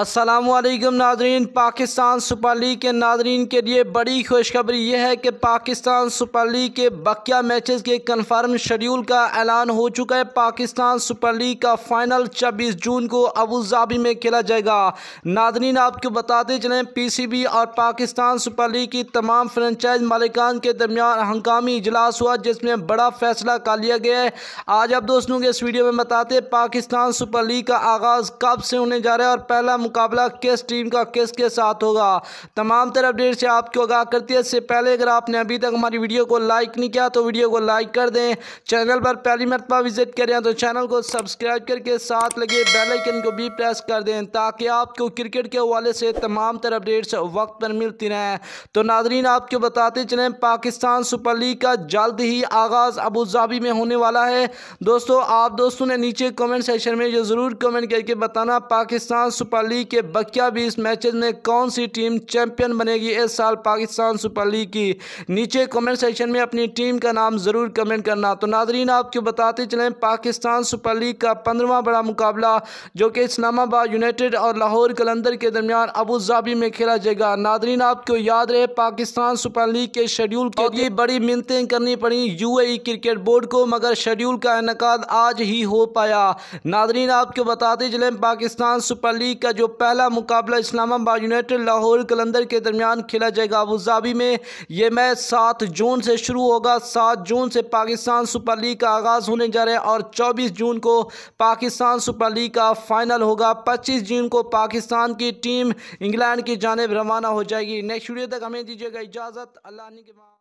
असलम नाजरीन Pakistan super league के नाजरीन के लिए बड़ी खुशखबरी यह है कि पाकिस्तान सुपर लीग के बकिया मैचेस के कन्फर्म शेड्यूल का ऐलान हो चुका है पाकिस्तान सुपर लीग का फ़ाइनल 26 जून को अबू धाबी में खेला जाएगा नाजरीन आपको बताते चलें पीसीबी और पाकिस्तान सुपर लीग की तमाम फ्रेंचाइज मालिकान के दरमियान हंगामी इजलास हुआ जिसमें बड़ा फैसला कर लिया गया है आज आप दोस्तों के इस वीडियो में बताते पाकिस्तान सुपर लीग का आगाज़ कब से होने जा रहा है और पहला मुकाबला किस टीम का किस के साथ होगा तमाम तरह अपडेट से आपको आगाह करती है इससे पहले अगर आपने अभी तक हमारी वीडियो को लाइक नहीं किया तो वीडियो को लाइक कर दें चैनल पर पहली मरतबा विजिट करें तो चैनल को सब्सक्राइब करके साथ लगे बेलाइकन को भी प्रेस कर दें ताकि आपको क्रिकेट के हवाले से तमाम तरह अपडेट्स वक्त पर मिलती रहें तो नाजरीन आपको बताते चलें पाकिस्तान सुपर लीग का जल्द ही आगाज़ अबूजाबी में होने वाला है दोस्तों आप दोस्तों ने नीचे कमेंट सेक्शन में ये ज़रूर कमेंट करके बताना पाकिस्तान सुपर लीग के बकिया भी इस मैच में कौन सी टीम चैंपियन बनेगी इस साल पाकिस्तान सुपर लीग की नीचे कमेंट सेक्शन में अपनी टीम का नाम ज़रूर कमेंट करना तो नाजरीन आपको बताते चलें पाकिस्तान सुपर लीग का पंद्रवा बड़ा मुकाबला जो कि इस्लामाबाद यूनाइटेड और लाहौर कलंदर के दरमियान अबू धाबी में खेला जाएगा नादरीन आपको याद रहे पाकिस्तान सुपर लीग के शेड्यूल के लिए बड़ी मिनतें करनी पड़ी यूएई क्रिकेट बोर्ड को मगर शेड्यूल का इनका आज ही हो पाया नादरीन आपको बताते चले पाकिस्तान सुपर लीग का जो जो पहला मुकाबला इस्लामाबाद यूनाइटेड लाहौर कलंदर के दरमियान खेला जाएगा अबूजाबी में यह मैच सात जून से शुरू होगा सात जून से पाकिस्तान सुपर लीग का आगाज़ होने जा रहा है और चौबीस जून को पाकिस्तान सुपर लीग का फाइनल होगा पच्चीस जून को पाकिस्तान की टीम इंग्लैंड की जानब रवाना हो जाएगी नेक्स्ट वीडियो तक हमें दीजिएगा इजाज़त अल्लाह के